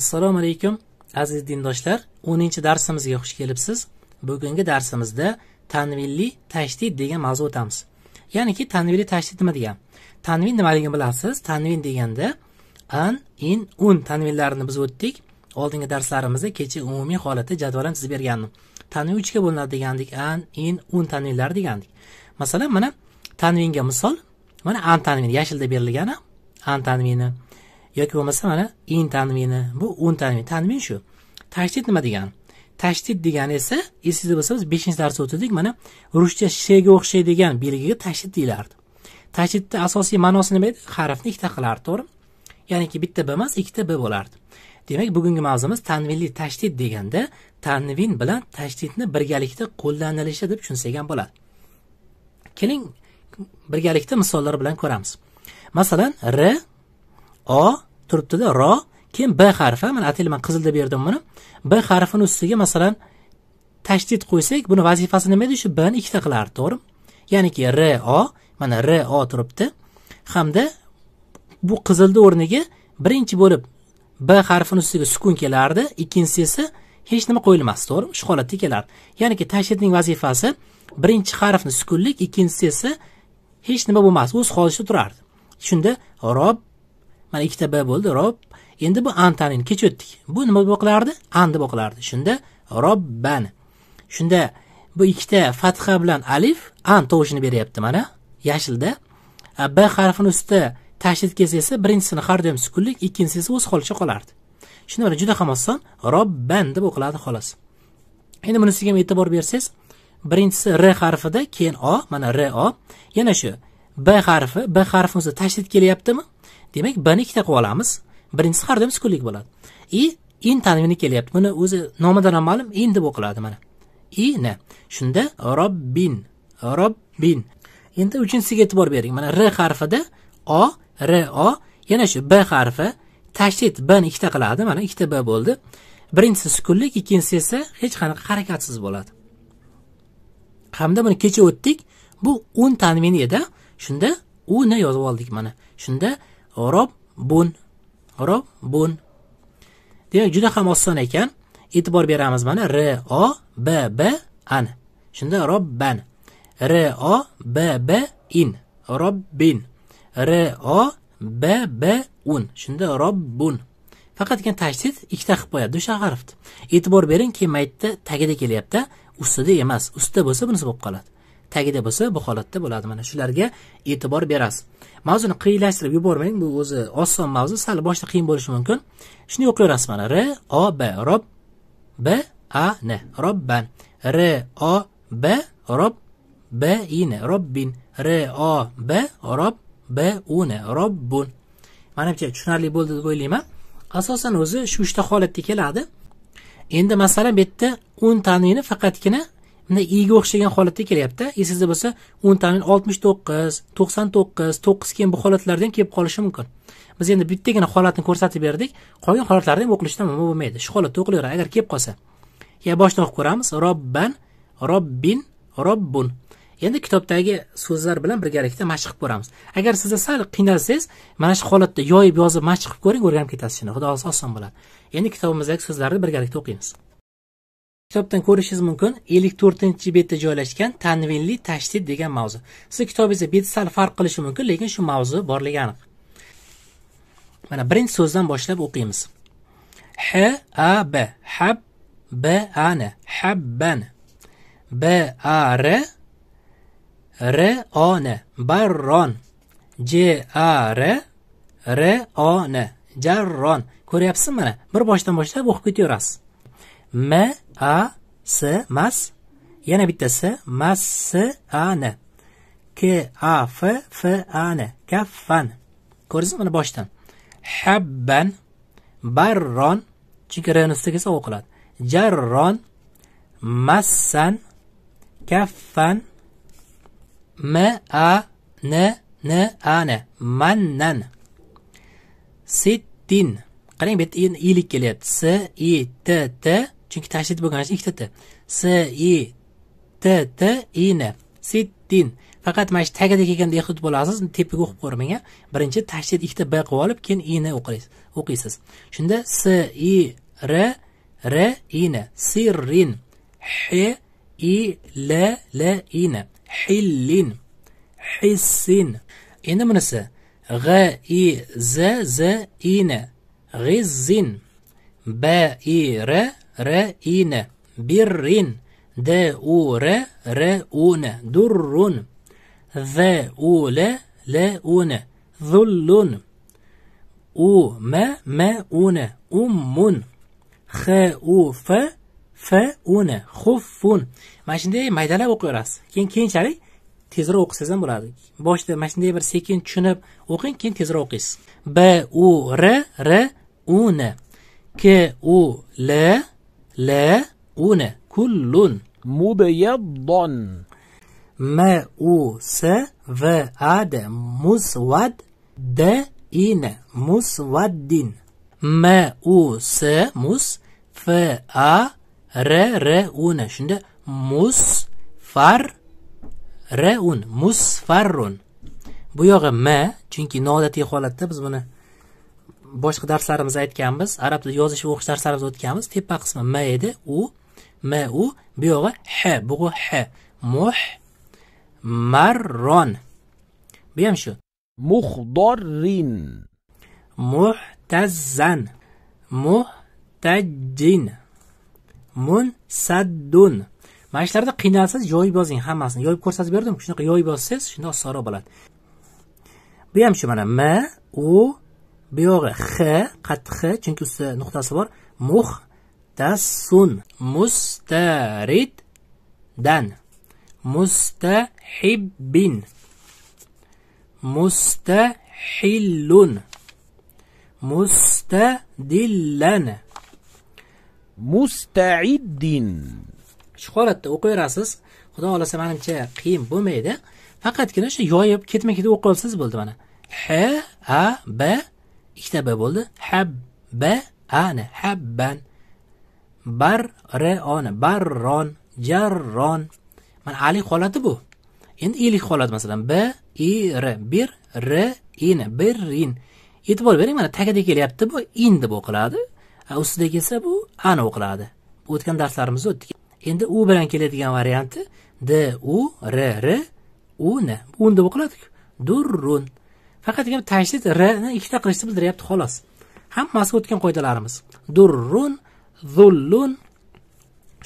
assalomu alaykum aziz dindoshlar o'ninchi darsimizga xush kelibsiz bugungi darsimizda tanvilli tashdid degan mavzu o'tamiz ya'niki tanvilli tashdid nima degan tanvin nimaligini bilasiz tanvin deganda an in un tanvinlarini biz o'tdik oldingi darslarimizda kecha umumiy holatda jadvalan chizib bergandim tanvin uchga bo'linadi degandik an in un tanvinlari degandik masalan mana tanvinga misol mana an tanvini yashilda berilgani an tanvini yoki bo'lmasa mana in tanvini bu un tanvin tanvin shu tashdid nima degani tashdid degani esa esingizda bo'lsa biz beshinchi darsda o'tirdik mana ruscha shga o'xshaydigan belgiga tashdid deyilardi tashdidni asosiy ma'nosi nima edi harfni ikkita qilardi to'g'rimi ya'niki bitta b emas ikkita b bo'lardi demak bugungi mavzumiz tanvinli tashdid deganda tanvin bilan tashdidni birgalikda qo'llanilishi deb tushunsak ham bo'ladi keling birgalikda misollar bilan ko'ramiz masalan r o turibdida ro keyin b harfi mana aytaylik man qizilda berdim buni b harfini ustiga masalan tashdid qo'ysak buni vazifasi nima edi shu bni ikkita qilardi to'g'rimi ya'niki r o mana r o turibdi hamda bu qizilni o'rniga birinchi bo'lib b harfini ustiga sukun kelardi ikkinchisi esa hech nima qo'yilmasdi to'g'rimi shu holatda kelardi ya'niki tashdidning vazifasi birinchi harfni sukunlik ikkinchisi esa hech nima bo'lmasdi o'z holicha turardi shunda rob mana ikkita b bo'ldi rob endi bu antanin kech o'tdik bu nima bo'lib o'qilardi an deb o'qilardi shunda robban shunda bu ikkita fatha bilan alif an tovushini beryapti mana yashilda b harfini ustida tashdid kelsa esa birinchisini har doim sukunlik ikkinchisi esa o'z holicha qolardi shunda mana juda ham oson robban deb o'qiladi xolos endi bunisiga ham e'tibor bersangiz birinchisi r harfida keyin o mana r o yana shu b harfi b harfini o'zi tashdid kelyaptimi demak b ni ikkita qilib olamiz birinchisi har doim sukunlik bo'ladi i in tanvini kelyapti buni o'zi nomidan ham ma'lum in deb o'qiladi mana i n shunda robbin robbin endi uchinchisiga e'tibor bering mana r harfida o r o yana shu b harfi tashdid b ni ikkita qiladi mana ikkita b bo'ldi birinchisi sukunlik ikkinchisi esa hech qanaqa harakatsiz bo'ladi hamda buni kecha o'tdik bu un tanvini edi shunda uni yozib oldik mana shunda rob bun rob bun demak juda ham oson ekan e'tibor beramiz mana r o b b an shunda robban r o b b in robbin r o b b un shunda robbun faqatgina tashdid ikkita qilib qo'yadi o'sha harfni e'tibor bering keyin maytni tagida kelyapti ustida emas ustida bo'lsa bunisi bo'lib qoladi tagida bo'lsa bu holatda bo'ladi mana shularga e'tibor berasiz mavzuni qiyinlashtirib yubormang bu o'zi oson mavzu sal boshida qiyin bo'lishi mumkin shuni verasiz mana r o b rob b a n robban r o b rob b i n robbin r o b rob b u n robbun manimcha tushunarli bo'ldi deb o'ylayman asosan o'zi shu uchta holatda keladi endi masalan bu yerda o'ntanini faqatgina bunday iga o'xshagan holatda kelyapti esingizda bo'lsa o'ntaning oltmish to'qqiz to'qson to'qqiz to'qqiz kelgan bu holatlarda ham kelib qolishi mumkin biz endi bittagina holatni ko'rsatib berdik qolgan holatlarda ham o'qilishda umuman bo'lmaydi shu holatda o'qilaveradi agar kelib qolsa ya boshidan o'qib ko'ramiz robban robbin robbun endi kitobdagi so'zlar bilan birgalikda mashq qilib ko'ramiz agar sizda sal qiynalsangiz mana shu holatda yoyib yozib mashq qilib ko'ring o'rganib ketasiz shuni xudo xohlasa oson bo'ladi endi kitobimizdagi so'zlarni birgalikda o'qiymiz kitobdan ko'rishingiz mumkin 54 betda joylashgan tanvinli tashdid degan mavzu sizni kitobingizda beti sal farq qilishi mumkin lekin shu mavzu borligi aniq mana birinchi so'zdan boshlab o'qiymiz h a b hab b a habban b a r r on barron j a r r on jarron ko'ryapsizmi mana bir boshdan boshlab o'qib ketaverasiz m a s mas yana bittasi mas s a n k a f f a n kaffan ko'rdingizmi mana boshdan habban barron chunki rni ustida kelsa o'qiladi jarron massan kaffan m a n n a n mannan sittin qarang bu yerda ilik kelyapti s i t t chunki tashdid bo'lgani ikkitata s i t t i n sittin faqat mana shu tagida kelganda ehtiyot bo'lasiz tepaga o'qib a birinchi tashdid ikkita b qilib olib keyin ini o'qiysiz shunda s i r r ini sirrin h i l l ini hillin hissin endi bunisi g i z z ini g'izzin b i r r i n birrin d u r r u n durrun z u l l u n zullun u m m u n ummun x u f f u n xuffun mana shunday maydalab o'qiyverasiz keyin keyinchalik tezroq o'qisangiz ham bo'ladi boshida mana shunday bir sekin tushunib o'qing keyin tezroq o'qiysiz b u r r u n k u l la una kullun mubyaddan m u s v a d musvad d ina musvaddin m u s mus f a r r una shunda musfar r un musfarrun bu yog'i m chunki noodatiy holatda biz buni boshqa darslarimizda aytganmiz arab tilida yozish va o'qish darslarimizda o'tganmiz tepa qismi m edi u m u bu yog'i h bug'i h muh marron bu ham shu muhdorrin muhtazzan muhtajjin munsaddun mana shularda qiynalsiz yoyib yozing hammasini yoyib ko'rsatib berdim shunaqa yoyib yozsangiz shunda osonroq bo'ladi bu ham shu mana m u yog'i x qattiq h chunki ustida nuqtasi bor muh tasun mustarid dan mustahibbin mustahillun mustadillan mustaiddin shu holatda o'qiyverasiz xudo xohlasa manimcha qiyin bo'lmaydi faqatgina o'sha yoyib ketma ket o'qib olsangiz bo'ldi mana h a b ikkita b bo'ldi hab b ani habban bar r oni barron jarron mana alik holati bu endi ilik holati masalan b i r bir r in birrin e'tibor bering mana tagida kelyapti bu in deb o'qiladi ustida kelsa bu ani o'qiladi o'tgan darslarimizda o'tdik endi u bilan keladigan varianti d u r r u n bu o'qiladiku durrun faqatgina tashdid rni ikkita qilishni bildiryapti xolos hammasi o'tgan qoidalarimiz durrun zullun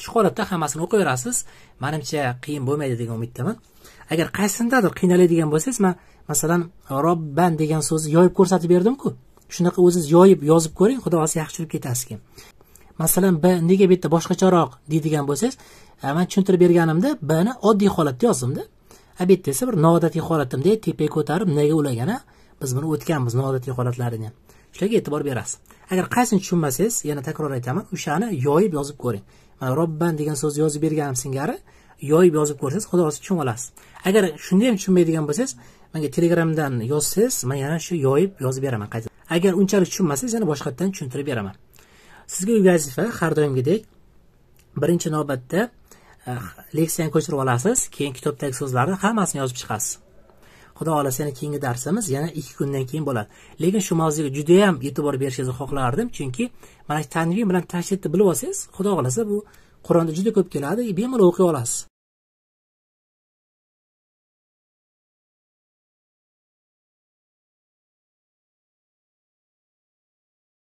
shu holatda hammasini o'qiyverasiz manimcha qiyin bo'lmaydi degan umiddaman agar qaysindadir qiynaladigan bo'lsangiz man masalan robban degan so'zni yoyib ko'rsatib berdimku shunaqa o'zingiz yoyib yozib ko'ring xudo xohlasa yaxshi tushunib ketasiz keyin masalan b nega bu yerda boshqacharoq deydigan bo'lsangiz man tushuntirib berganimda bni oddiy holatda yozdimda obedda esa bir noodatiy holatda tepaga ko'tarib nega ulagana biz buni o'tganmiz noodatiy holatlarini shularga e'tibor berasiz agar qaysini tushunmasangiz yana takror aytaman o'shani yoyib yozib ko'ring mana robban degan so'zni yozib berganim singari yoyib yozib ko'rsangiz xudosi tushunib olasiz agar shunda ham tushunmaydigan bo'lsangiz menga telegramdan yozsangiz man yana shu yoyib yozib beraman qayta agar unchalik tushunmasangiz yana boshqatdan tushuntirib beraman sizga uy vazifa har doimgidek birinchi navbatda Eh, leksiyani ko'chirib olasiz keyin kitobdagi so'zlarni hammasini yozib chiqasiz xudo xohlasa yana keyingi darsimiz yana ikki kundan keyin bo'ladi lekin shu mavzuga judayam e'tibor berishingizni xohlardim chunki mana shu tanvin bilan tashidni bilib olsangiz xudo xohlasa bu qur'onda juda ko'p keladi bemalol o'qiy olasiz